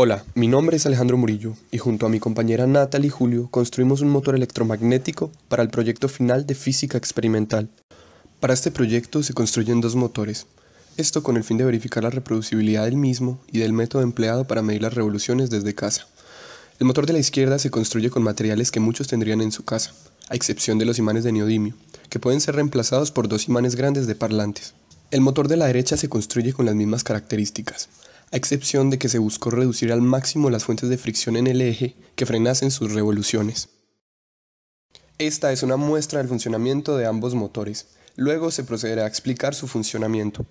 Hola, mi nombre es Alejandro Murillo y junto a mi compañera Natalie Julio construimos un motor electromagnético para el proyecto final de física experimental. Para este proyecto se construyen dos motores, esto con el fin de verificar la reproducibilidad del mismo y del método empleado para medir las revoluciones desde casa. El motor de la izquierda se construye con materiales que muchos tendrían en su casa, a excepción de los imanes de neodimio, que pueden ser reemplazados por dos imanes grandes de parlantes. El motor de la derecha se construye con las mismas características, a excepción de que se buscó reducir al máximo las fuentes de fricción en el eje que frenasen sus revoluciones. Esta es una muestra del funcionamiento de ambos motores. Luego se procederá a explicar su funcionamiento.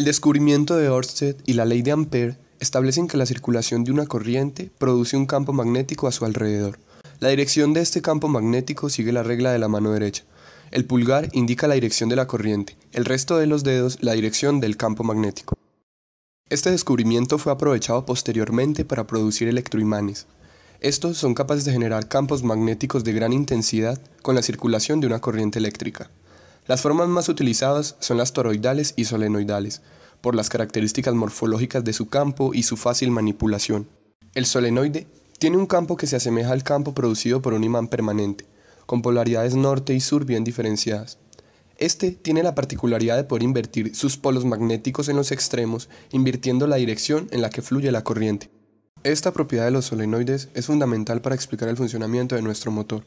El descubrimiento de Orsted y la ley de Ampere establecen que la circulación de una corriente produce un campo magnético a su alrededor. La dirección de este campo magnético sigue la regla de la mano derecha. El pulgar indica la dirección de la corriente, el resto de los dedos la dirección del campo magnético. Este descubrimiento fue aprovechado posteriormente para producir electroimanes. Estos son capaces de generar campos magnéticos de gran intensidad con la circulación de una corriente eléctrica. Las formas más utilizadas son las toroidales y solenoidales, por las características morfológicas de su campo y su fácil manipulación. El solenoide tiene un campo que se asemeja al campo producido por un imán permanente, con polaridades norte y sur bien diferenciadas. Este tiene la particularidad de poder invertir sus polos magnéticos en los extremos, invirtiendo la dirección en la que fluye la corriente. Esta propiedad de los solenoides es fundamental para explicar el funcionamiento de nuestro motor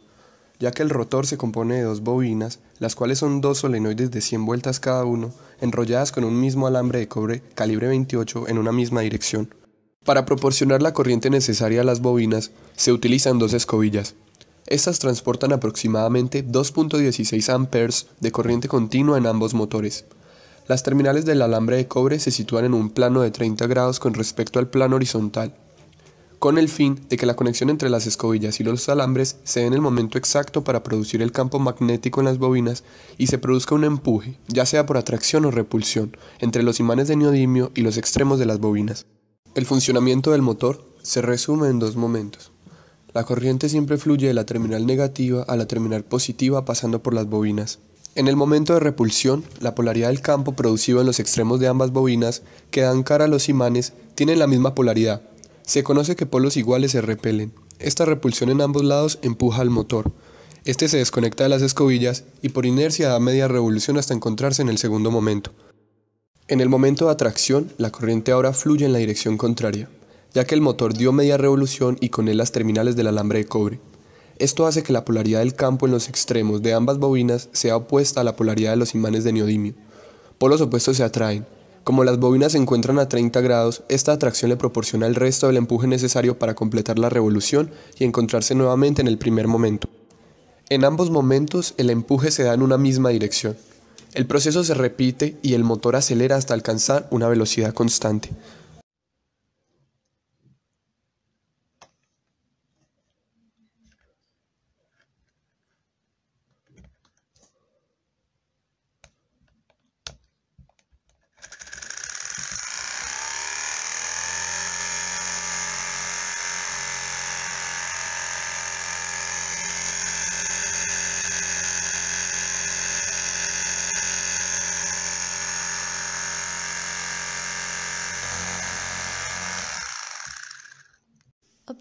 ya que el rotor se compone de dos bobinas, las cuales son dos solenoides de 100 vueltas cada uno, enrolladas con un mismo alambre de cobre calibre 28 en una misma dirección. Para proporcionar la corriente necesaria a las bobinas, se utilizan dos escobillas. Estas transportan aproximadamente 2.16 amperes de corriente continua en ambos motores. Las terminales del alambre de cobre se sitúan en un plano de 30 grados con respecto al plano horizontal, con el fin de que la conexión entre las escobillas y los alambres se dé en el momento exacto para producir el campo magnético en las bobinas y se produzca un empuje, ya sea por atracción o repulsión, entre los imanes de neodimio y los extremos de las bobinas. El funcionamiento del motor se resume en dos momentos. La corriente siempre fluye de la terminal negativa a la terminal positiva pasando por las bobinas. En el momento de repulsión, la polaridad del campo producido en los extremos de ambas bobinas que dan cara a los imanes tiene la misma polaridad, se conoce que polos iguales se repelen. Esta repulsión en ambos lados empuja al motor. Este se desconecta de las escobillas y por inercia da media revolución hasta encontrarse en el segundo momento. En el momento de atracción, la corriente ahora fluye en la dirección contraria, ya que el motor dio media revolución y con él las terminales del alambre de cobre. Esto hace que la polaridad del campo en los extremos de ambas bobinas sea opuesta a la polaridad de los imanes de neodimio. Polos opuestos se atraen, como las bobinas se encuentran a 30 grados, esta atracción le proporciona el resto del empuje necesario para completar la revolución y encontrarse nuevamente en el primer momento. En ambos momentos el empuje se da en una misma dirección. El proceso se repite y el motor acelera hasta alcanzar una velocidad constante.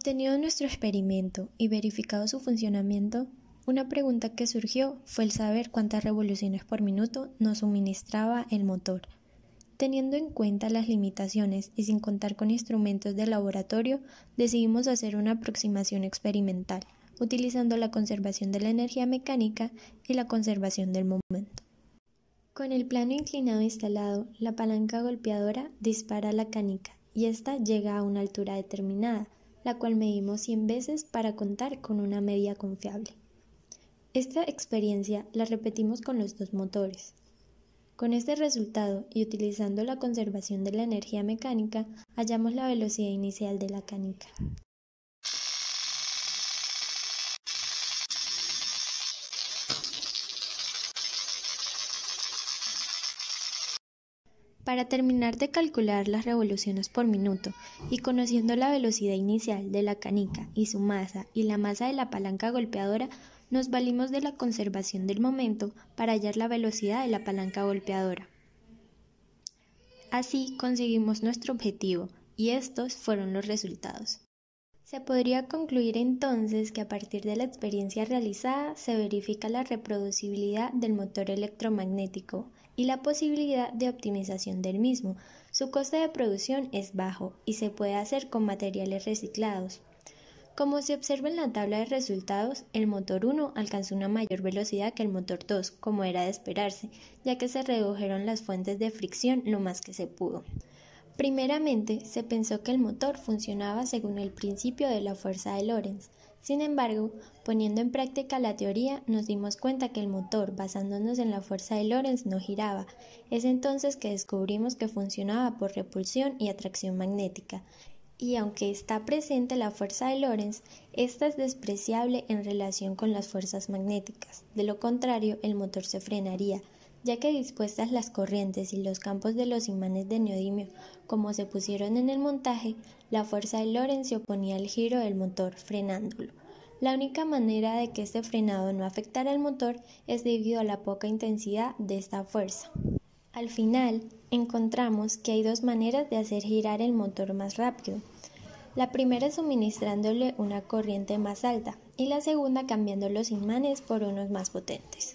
Obtenido nuestro experimento y verificado su funcionamiento, una pregunta que surgió fue el saber cuántas revoluciones por minuto nos suministraba el motor. Teniendo en cuenta las limitaciones y sin contar con instrumentos de laboratorio, decidimos hacer una aproximación experimental, utilizando la conservación de la energía mecánica y la conservación del momento. Con el plano inclinado instalado, la palanca golpeadora dispara la canica y ésta llega a una altura determinada, la cual medimos 100 veces para contar con una media confiable. Esta experiencia la repetimos con los dos motores. Con este resultado y utilizando la conservación de la energía mecánica, hallamos la velocidad inicial de la canica. Para terminar de calcular las revoluciones por minuto y conociendo la velocidad inicial de la canica y su masa y la masa de la palanca golpeadora, nos valimos de la conservación del momento para hallar la velocidad de la palanca golpeadora. Así conseguimos nuestro objetivo y estos fueron los resultados. Se podría concluir entonces que a partir de la experiencia realizada se verifica la reproducibilidad del motor electromagnético y la posibilidad de optimización del mismo. Su coste de producción es bajo y se puede hacer con materiales reciclados. Como se observa en la tabla de resultados, el motor 1 alcanzó una mayor velocidad que el motor 2, como era de esperarse, ya que se redujeron las fuentes de fricción lo más que se pudo. Primeramente, se pensó que el motor funcionaba según el principio de la fuerza de Lorentz. Sin embargo, poniendo en práctica la teoría, nos dimos cuenta que el motor, basándonos en la fuerza de Lorentz, no giraba. Es entonces que descubrimos que funcionaba por repulsión y atracción magnética. Y aunque está presente la fuerza de Lorentz, esta es despreciable en relación con las fuerzas magnéticas. De lo contrario, el motor se frenaría, ya que dispuestas las corrientes y los campos de los imanes de neodimio como se pusieron en el montaje, la fuerza de Lorentz se oponía al giro del motor, frenándolo. La única manera de que este frenado no afectara al motor es debido a la poca intensidad de esta fuerza. Al final, encontramos que hay dos maneras de hacer girar el motor más rápido. La primera es suministrándole una corriente más alta y la segunda cambiando los imanes por unos más potentes.